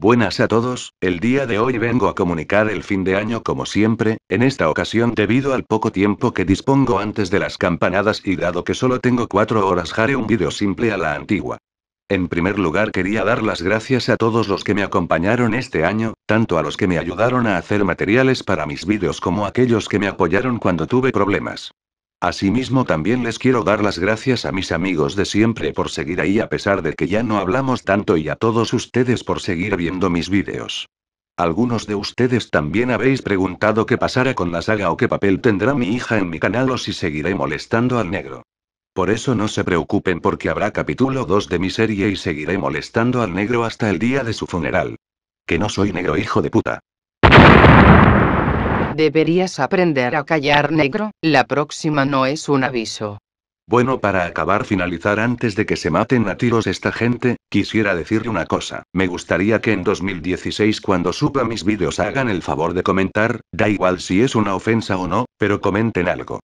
Buenas a todos, el día de hoy vengo a comunicar el fin de año como siempre, en esta ocasión debido al poco tiempo que dispongo antes de las campanadas y dado que solo tengo 4 horas haré un vídeo simple a la antigua. En primer lugar quería dar las gracias a todos los que me acompañaron este año, tanto a los que me ayudaron a hacer materiales para mis vídeos como a aquellos que me apoyaron cuando tuve problemas. Asimismo también les quiero dar las gracias a mis amigos de siempre por seguir ahí a pesar de que ya no hablamos tanto y a todos ustedes por seguir viendo mis vídeos. Algunos de ustedes también habéis preguntado qué pasará con la saga o qué papel tendrá mi hija en mi canal o si seguiré molestando al negro. Por eso no se preocupen porque habrá capítulo 2 de mi serie y seguiré molestando al negro hasta el día de su funeral. Que no soy negro hijo de puta. Deberías aprender a callar negro, la próxima no es un aviso. Bueno, para acabar finalizar antes de que se maten a tiros esta gente, quisiera decirle una cosa. Me gustaría que en 2016 cuando suba mis vídeos hagan el favor de comentar, da igual si es una ofensa o no, pero comenten algo.